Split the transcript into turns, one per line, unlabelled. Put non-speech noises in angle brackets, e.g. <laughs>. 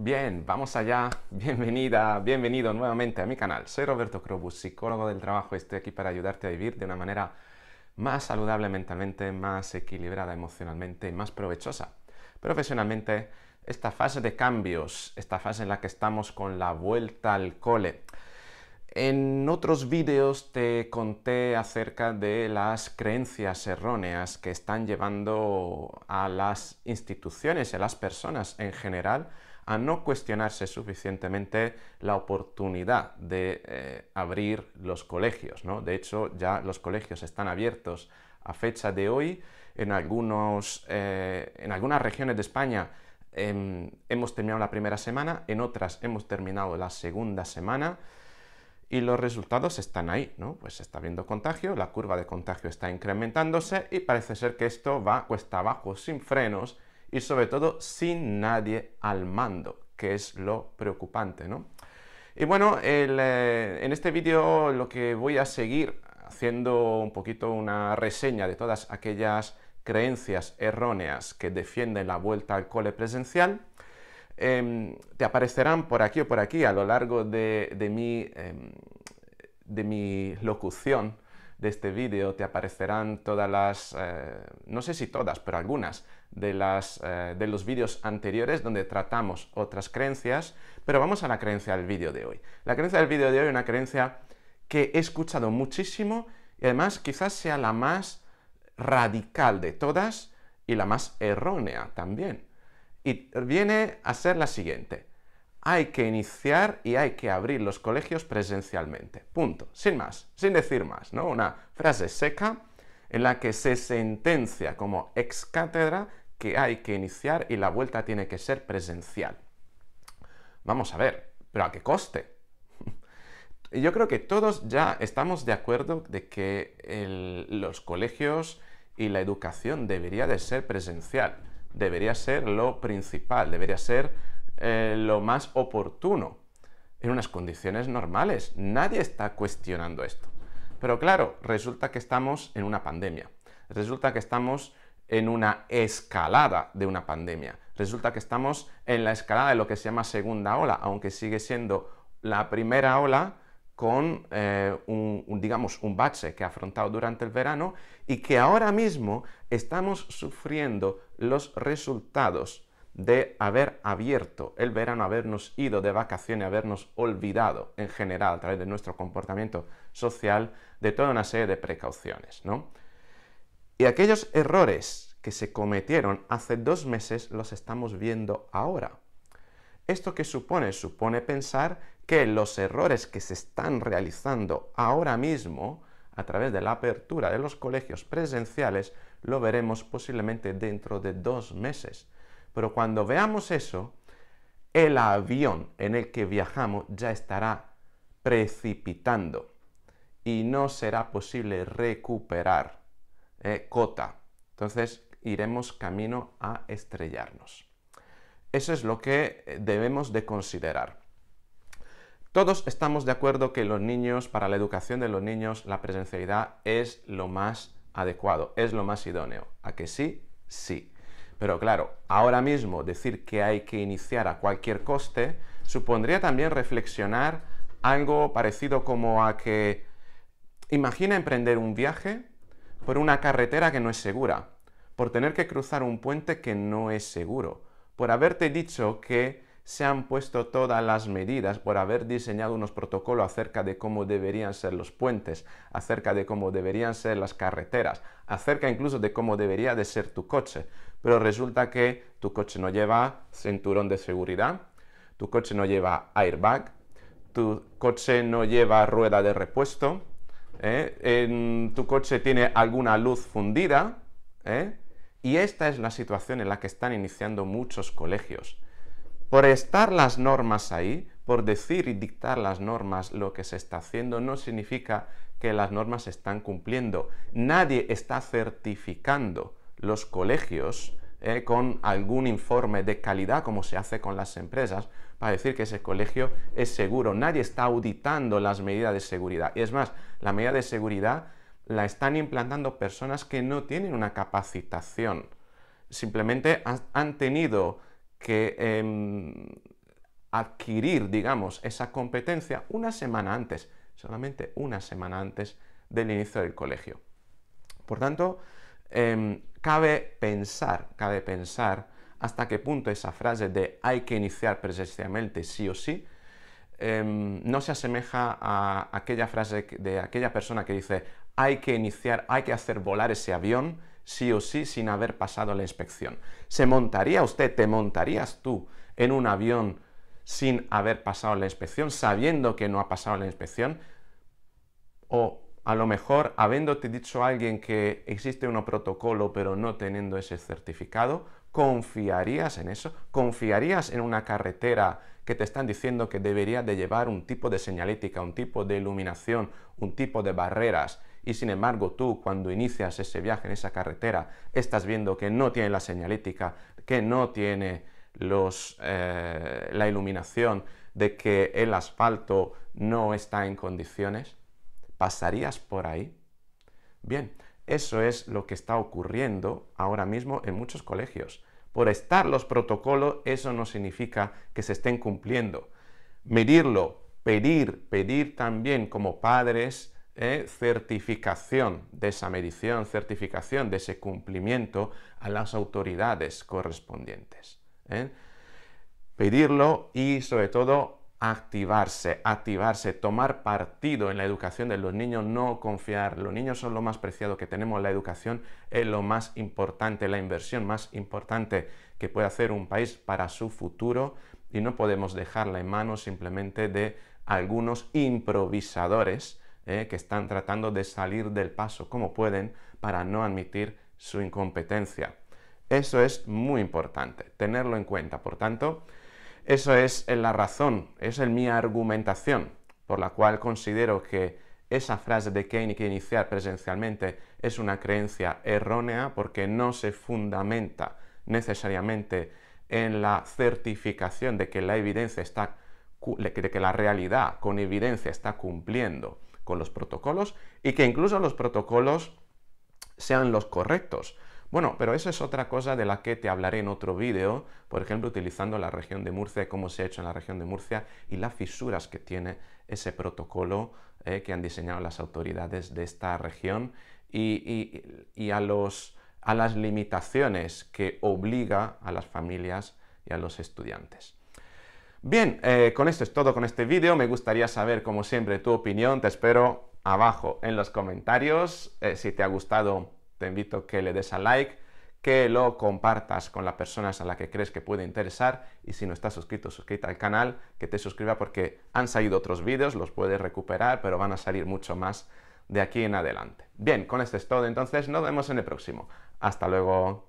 Bien, vamos allá. <laughs> Bienvenida, bienvenido nuevamente a mi canal. Soy Roberto Crobus, psicólogo del trabajo. Estoy aquí para ayudarte a vivir de una manera más saludable mentalmente, más equilibrada emocionalmente más provechosa. Profesionalmente, esta fase de cambios, esta fase en la que estamos con la vuelta al cole. En otros vídeos te conté acerca de las creencias erróneas que están llevando a las instituciones y a las personas en general a no cuestionarse suficientemente la oportunidad de eh, abrir los colegios. ¿no? De hecho, ya los colegios están abiertos a fecha de hoy. En, algunos, eh, en algunas regiones de España em, hemos terminado la primera semana, en otras hemos terminado la segunda semana. Y los resultados están ahí, ¿no? Pues se está viendo contagio, la curva de contagio está incrementándose y parece ser que esto va cuesta abajo, sin frenos, y sobre todo sin nadie al mando, que es lo preocupante, ¿no? Y bueno, eh, en este vídeo lo que voy a seguir haciendo un poquito una reseña de todas aquellas creencias erróneas que defienden la vuelta al cole presencial. Em, te aparecerán por aquí o por aquí a lo largo de em, mi, locución de este vídeo, te aparecerán todas las, eh, no sé si todas, pero algunas eh, de, los vídeos anteriores donde tratamos otras creencias, pero vamos a la creencia del vídeo de hoy. La creencia del vídeo de hoy es una creencia que he escuchado muchísimo y además quizás sea la más radical de todas y la más errónea también. Y viene a ser la siguiente. Hay que iniciar y hay que abrir los colegios presencialmente. Punto. Sin más, sin decir más, ¿no? Una frase seca en la que se sentencia como ex cátedra que hay que iniciar y la vuelta tiene que ser presencial. Vamos a ver, pero ¿a qué coste? <laughs> Yo creo que todos ya estamos de acuerdo de que los colegios y la educación debería de ser presencial, debería ser lo principal, debería ser eh, lo más oportuno, en unas condiciones normales. Nadie está cuestionando esto. Pero claro, resulta que estamos en una pandemia. Resulta que estamos en una escalada de una pandemia. Resulta que estamos en la escalada de lo que se llama segunda ola, aunque sigue siendo la primera ola con eh, un, digamos, un bache que ha afrontado durante el verano y que ahora mismo estamos sufriendo los resultados de haber abierto el verano, habernos ido de vacaciones, habernos olvidado en general a través de nuestro comportamiento social de toda una serie de precauciones, ¿no? Y aquellos errores que se cometieron hace dos meses los estamos viendo ahora. ¿Esto qué supone? Supone pensar que los errores que se están realizando ahora mismo a través de la apertura de los colegios presenciales lo veremos posiblemente dentro de dos meses pero cuando veamos eso, el avión en el que viajamos ya estará precipitando y no será posible recuperar eh, cota. Entonces iremos camino a estrellarnos. Eso es lo que eh, debemos de considerar. Todos estamos de acuerdo que los niños, para la educación de los niños, la presencialidad es lo más adecuado, es lo más idóneo. ¿A que sí? Sí. Pero claro, ahora mismo decir que hay que iniciar a cualquier coste supondría también reflexionar algo parecido como a que imagina emprender un viaje por una carretera que no es segura, por tener que cruzar un puente que no es seguro, por haberte dicho que se han puesto todas las medidas por haber diseñado unos protocolos acerca de cómo deberían ser los puentes, acerca de cómo deberían ser las carreteras, acerca incluso de cómo debería de ser tu coche. Pero resulta que tu coche no lleva cinturón de seguridad, tu coche no lleva airbag, tu coche no lleva rueda de repuesto, ¿eh? tu coche tiene alguna luz fundida, ¿eh? y esta es la situación en la que están iniciando muchos colegios por estar las normas ahí, por decir y dictar las normas lo que se está haciendo, no significa que las normas se están cumpliendo. Nadie está certificando los colegios eh, con algún informe de calidad, como se hace con las empresas, para decir que ese colegio es seguro. Nadie está auditando las medidas de seguridad. Y es más, la medida de seguridad la están implantando personas que no tienen una capacitación. Simplemente han tenido que em, adquirir, digamos, esa competencia una semana antes, solamente una semana antes del inicio del colegio. Por tanto, em, cabe pensar, cabe pensar hasta qué punto esa frase de hay que iniciar presencialmente sí o sí, em, no se asemeja a aquella frase de aquella persona que dice hay que iniciar, hay que hacer volar ese avión sí o sí sin haber pasado la inspección. ¿Se montaría usted, te montarías tú en un avión sin haber pasado la inspección, sabiendo que no ha pasado la inspección? O a lo mejor habiéndote dicho a alguien que existe un protocolo pero no teniendo ese certificado, ¿confiarías en eso? ¿Confiarías en una carretera que te están diciendo que debería de llevar un tipo de señalética, un tipo de iluminación, un tipo de barreras y sin embargo tú cuando inicias ese viaje en esa carretera estás viendo que no tiene la señalética, que no tiene los, eh, la iluminación, de que el asfalto no está en condiciones, ¿pasarías por ahí? Bien, eso es lo que está ocurriendo ahora mismo en muchos colegios. Por estar los protocolos, eso no significa que se estén cumpliendo. Medirlo, pedir, pedir también como padres, eh, certificación de esa medición, certificación de ese cumplimiento a las autoridades correspondientes. ¿eh? Pedirlo y sobre todo activarse, activarse, tomar partido en la educación de los niños, no confiar. Los niños son lo más preciado que tenemos, la educación es lo más importante, la inversión más importante que puede hacer un país para su futuro y no podemos dejarla en manos simplemente de algunos improvisadores eh, que están tratando de salir del paso como pueden para no admitir su incompetencia. Eso es muy importante, tenerlo en cuenta. Por tanto, eso es eh, la razón, es mi argumentación por la cual considero que esa frase de que que iniciar presencialmente es una creencia errónea porque no se fundamenta necesariamente en la certificación de que la evidencia está de que la realidad con evidencia está cumpliendo con los protocolos y que incluso los protocolos sean los correctos. Bueno, pero eso es otra cosa de la que te hablaré en otro vídeo, por ejemplo, utilizando la región de Murcia, cómo se ha hecho en la región de Murcia y las fisuras que tiene ese protocolo eh, que han diseñado las autoridades de esta región y, a las limitaciones que obliga a las familias y a los estudiantes. Bien, eh, con esto es todo con este vídeo. Me gustaría saber, como siempre, tu opinión. Te espero abajo en los comentarios. Eh, si te ha gustado, te invito a que le des a like, que lo compartas con las personas a las que crees que puede interesar. Y si no estás suscrito, suscríbete al canal, que te suscriba porque han salido otros vídeos, los puedes recuperar, pero van a salir mucho más de aquí en adelante. Bien, con esto es todo. Entonces, nos vemos en el próximo. Hasta luego.